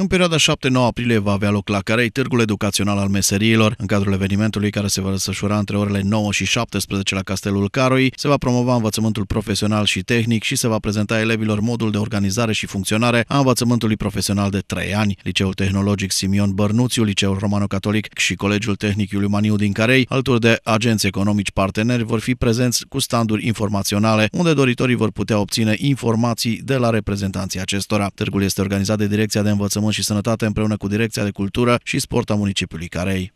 În perioada 7-9 aprilie va avea loc la Carei Târgul Educațional al Meseriilor. În cadrul evenimentului care se va desfășura între orele 9 și 17 la Castelul Caroi, se va promova învățământul profesional și tehnic și se va prezenta elevilor modul de organizare și funcționare a învățământului profesional de 3 ani. Liceul Tehnologic Simion Bărnuțiu, Liceul Romano-Catolic și Colegiul Tehnic Iuliu Maniu din Carei, alături de agenți economici parteneri, vor fi prezenți cu standuri informaționale, unde doritorii vor putea obține informații de la reprezentanții acestora. Târgul este organizat de Direcția de Învățământ Învățământ și Sănătate împreună cu Direcția de Cultură și Sport a municipiului Carei.